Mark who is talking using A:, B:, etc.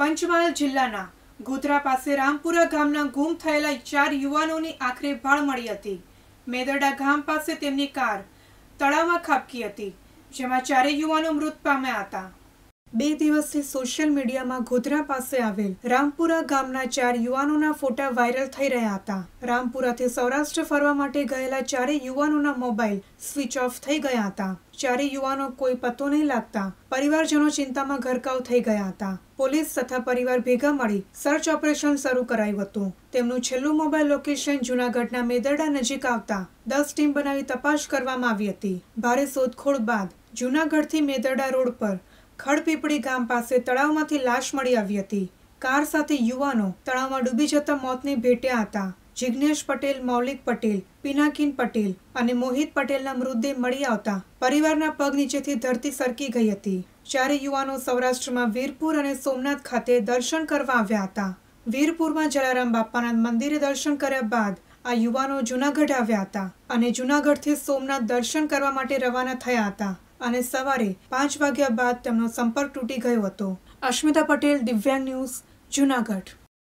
A: પંચમહાલ જિલ્લાના ગોધરા પાસે રામપુરા ગામના ગુમ થયેલા ચાર યુવાનોની આખરે ભાળ મળી હતી મેદરડા ગામ પાસે તેમની કાર તળાવમાં ખાબકી હતી જેમાં ચારે યુવાનો મૃત પામ્યા હતા બે દિવસથી સોશિયલ મીડિયામાં ગોધરા પાસે આવેલ રામપુરા ગામના ચાર યુવાનોના ફોટા વાયરલ થઈ રહ્યા હતા રામપુરાથી સૌરાષ્ટ્ર ફરવા માટે ગયેલા ચારે યુવાનોના મોબાઈલ સ્વિચ ઓફ થઈ ગયા હતા ચારે યુવાનો કોઈ પત્તો નહીં લાગતા પરિવારજનો ચિંતામાં ગરકાવ થઈ ગયા હતા પોલીસ તથા પરિવાર ભેગા મળી સર્ચ ઓપરેશન શરૂ કરાયું હતું તેમનું છેલ્લું મોબાઈલ લોકેશન જુનાગઢના મેદરડા નજીક આવતા દસ ટીમ બનાવી તપાસ કરવામાં આવી હતી ભારે શોધખોળ બાદ જુનાગઢથી મેદરડા રોડ પર ખડપીપળી ગામ પાસે તળાવમાંથી લાશ મળી આવી હતી કાર સાથે યુવાનો તળાવમાં ડૂબી જતા મોતને ભેટ્યા હતા જિજ્ઞેશ પટેલ મૌલિક પટેલ પિનાકીન પટેલ અને મોહિત પટેલના મૃતદેહ મળી આવતા પરિવારના પગ નીચેથી ધરતી સરકી ગઈ હતી જ્યારે યુવાનો સૌરાષ્ટ્રમાં વીરપુર અને સોમનાથ ખાતે દર્શન કરવા આવ્યા હતા વીરપુરમાં જલારામ બાપાના મંદિરે દર્શન કર્યા બાદ આ યુવાનો જુનાગઢ આવ્યા હતા અને જુનાગઢથી સોમનાથ દર્શન કરવા માટે રવાના થયા હતા અને સવારે પાંચ વાગ્યા બાદ તેમનો સંપર્ક તૂટી ગયો હતો અશ્મિતા પટેલ દિવ્યાંગ ન્યૂઝ જુનાગઢ